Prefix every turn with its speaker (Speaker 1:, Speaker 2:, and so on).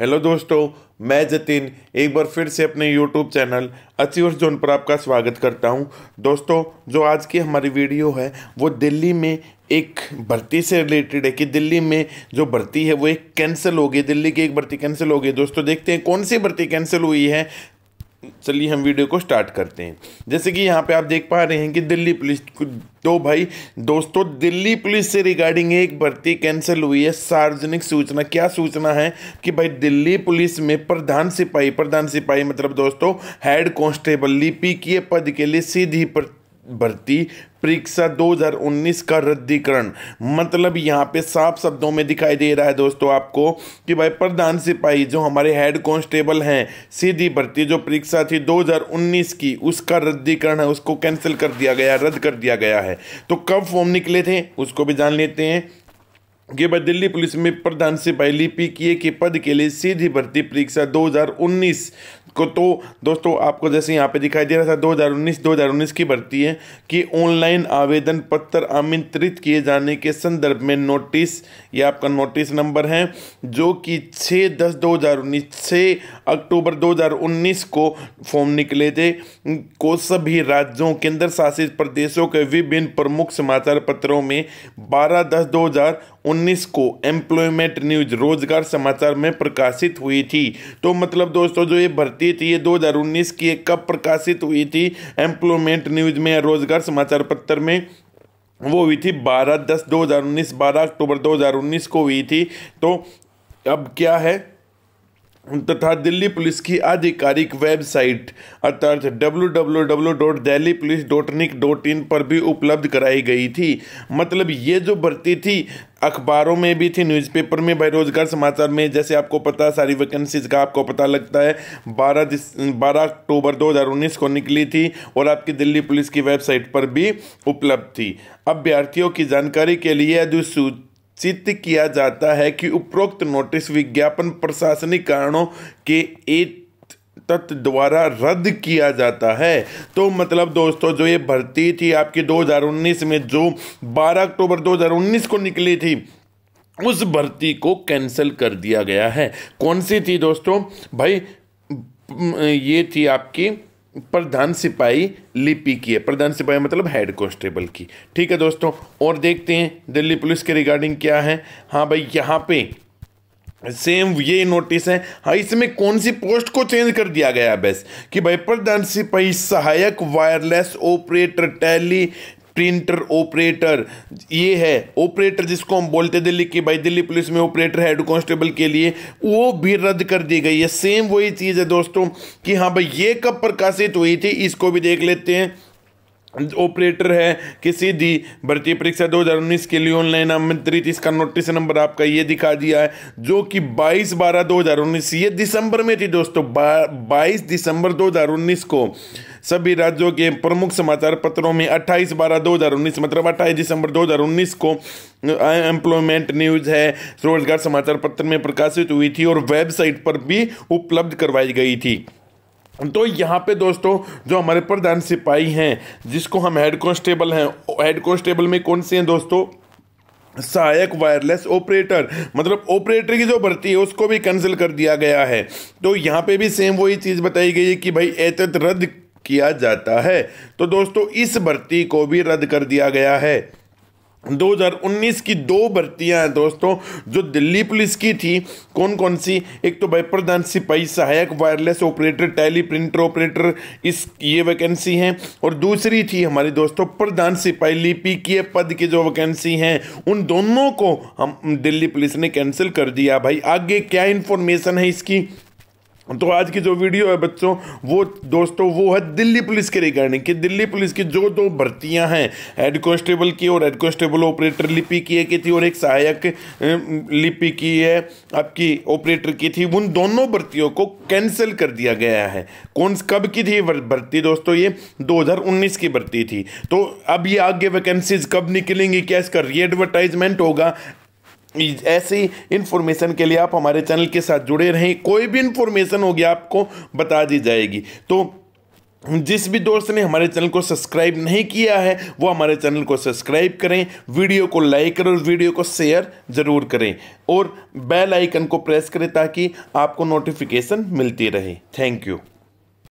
Speaker 1: hello दोस्तों मैं जतिन एक बार फिर से अपने यूट्यूब चैनल अचीवर्स जोन पर आपका स्वागत करता हूं दोस्तों जो आज की हमारी वीडियो है वो दिल्ली में एक भर्ती से रिलेटेड है कि दिल्ली में जो भर्ती है वो एक कैंसिल हो गई दिल्ली की एक भर्ती कैंसिल हो गई दोस्तों देखते हैं कौन सी भर्ती कैंसिल हुई है चलिए हम वीडियो को स्टार्ट करते हैं जैसे कि यहाँ पे आप देख पा रहे हैं कि दिल्ली पुलिस तो भाई दोस्तों दिल्ली पुलिस से रिगार्डिंग एक भर्ती कैंसिल हुई है सार्वजनिक सूचना क्या सूचना है कि भाई दिल्ली पुलिस में प्रधान सिपाही प्रधान सिपाही मतलब दोस्तों हेड कांस्टेबल लिपि के पद के लिए सीधी भर्ती भर्ती परीक्षा 2019 का रद्दीकरण मतलब यहाँ पे साफ शब्दों में दिखाई दे रहा है दोस्तों आपको कि भाई प्रधान सिपाही जो हमारे हेड कांस्टेबल हैं सीधी भर्ती जो परीक्षा थी 2019 की उसका रद्दीकरण है उसको कैंसिल कर दिया गया रद्द कर दिया गया है तो कब फॉर्म निकले थे उसको भी जान लेते हैं कि भाई दिल्ली पुलिस में प्रधान सिपाही लिपि किए के पद के लिए सीधी भर्ती परीक्षा 2019 को तो दोस्तों आपको जैसे यहाँ पे दिखाई दे रहा था 2019 2019 की भर्ती है कि ऑनलाइन आवेदन पत्र आमंत्रित किए जाने के संदर्भ में नोटिस ये आपका नोटिस नंबर है जो कि 6 दस 2019 6 अक्टूबर 2019 को फॉर्म निकले थे को सभी राज्यों केंद्र शासित प्रदेशों के विभिन्न प्रमुख समाचार पत्रों में बारह दस 2019 को एम्प्लॉयमेंट न्यूज रोजगार समाचार में प्रकाशित हुई थी तो मतलब दोस्तों जो ये भर्ती भर्ती ये 2019 की एक कब प्रकाशित हुई थी एम्प्लॉयमेंट न्यूज में रोजगार समाचार पत्र में वो हुई थी बारह दस दो हज़ार उन्नीस बारह अक्टूबर दो हज़ार उन्नीस को हुई थी तो अब क्या है तथा दिल्ली पुलिस की आधिकारिक वेबसाइट अर्थात www.delhipolice.nic.in e पर भी उपलब्ध कराई गई थी मतलब ये जो भर्ती थी अखबारों में भी थी न्यूज़पेपर में बेरोजगार समाचार में जैसे आपको पता है सारी वैकेंसीज का आपको पता लगता है बारह दिस बारह अक्टूबर 2019 को निकली थी और आपकी दिल्ली पुलिस की वेबसाइट पर भी उपलब्ध थी अभ्यर्थियों की जानकारी के लिए अधिसूचित चित्त किया जाता है कि उपरोक्त नोटिस विज्ञापन प्रशासनिक कारणों के एक तत्व द्वारा रद्द किया जाता है तो मतलब दोस्तों जो ये भर्ती थी आपकी 2019 में जो 12 अक्टूबर 2019 को निकली थी उस भर्ती को कैंसिल कर दिया गया है कौन सी थी दोस्तों भाई ये थी आपकी प्रधान सिपाही लिपि की है प्रधान सिपाही मतलब हेड कॉन्स्टेबल की ठीक है दोस्तों और देखते हैं दिल्ली पुलिस के रिगार्डिंग क्या है हाँ भाई यहाँ पे सेम ये नोटिस है हाँ इसमें कौन सी पोस्ट को चेंज कर दिया गया है बस कि भाई प्रधान सिपाही सहायक wireless operator teleprinter operator ये है ऑपरेटर जिसको हम बोलते दिल्ली की भाई दिल्ली पुलिस में ऑपरेटर हेड कांस्टेबल के लिए वो भी रद्द कर दी गई है सेम वही चीज़ है दोस्तों कि हाँ भाई ये कब प्रकाशित हुई थी इसको भी देख लेते हैं ऑपरेटर है किसी दी भर्ती परीक्षा 2019 के लिए ऑनलाइन आमंत्रित इसका नोटिस नंबर आपका ये दिखा दिया है जो कि 22 बारह 2019 ये दिसंबर में थी दोस्तों बाईस दिसंबर 2019 को सभी राज्यों के प्रमुख समाचार पत्रों में 28 बारह 2019 मतलब 28 दिसंबर 2019 को एम्प्लॉयमेंट न्यूज है रोजगार समाचार पत्र में प्रकाशित हुई थी और वेबसाइट पर भी उपलब्ध करवाई गई थी तो यहाँ पे दोस्तों जो हमारे प्रधान सिपाही हैं जिसको हम हेड कांस्टेबल हैं हेड कांस्टेबल में कौन से हैं दोस्तों सहायक वायरलेस ऑपरेटर मतलब ऑपरेटर की जो भर्ती है उसको भी कैंसिल कर दिया गया है तो यहाँ पे भी सेम वही चीज़ बताई गई है कि भाई एतत रद्द किया जाता है तो दोस्तों इस भर्ती को भी रद्द कर दिया गया है 2019 की दो भर्तियां हैं दोस्तों जो दिल्ली पुलिस की थी कौन कौन सी एक तो भाई प्रधान सिपाही सहायक wireless operator teleprinter operator इस ये वैकेंसी हैं और दूसरी थी हमारी दोस्तों प्रधान सिपाही लिपि के पद की जो वैकेंसी हैं उन दोनों को हम दिल्ली पुलिस ने कैंसिल कर दिया भाई आगे क्या इन्फॉर्मेशन है इसकी तो आज की जो वीडियो है बच्चों वो दोस्तों वो है दिल्ली पुलिस के रिगार्डिंग कि दिल्ली पुलिस की जो दो भर्तियां हैं हेड कांस्टेबल की और हेड कांस्टेबल ऑपरेटर लिपि की एक थी और एक सहायक लिपि की है आपकी ऑपरेटर की थी उन दोनों भर्तियों को कैंसिल कर दिया गया है कौन कब की थी भर्ती दोस्तों ये दो की भर्ती थी तो अब ये आगे वैकेंसीज कब निकलेंगी क्या इसका रीएडवर्टाइजमेंट होगा ऐसी इन्फॉर्मेशन के लिए आप हमारे चैनल के साथ जुड़े रहें कोई भी इन्फॉर्मेशन होगी आपको बता दी जाएगी तो जिस भी दोस्त ने हमारे चैनल को सब्सक्राइब नहीं किया है वो हमारे चैनल को सब्सक्राइब करें वीडियो को लाइक करें और वीडियो को शेयर ज़रूर करें और बेल आइकन को प्रेस करें ताकि आपको नोटिफिकेशन मिलती रहे थैंक यू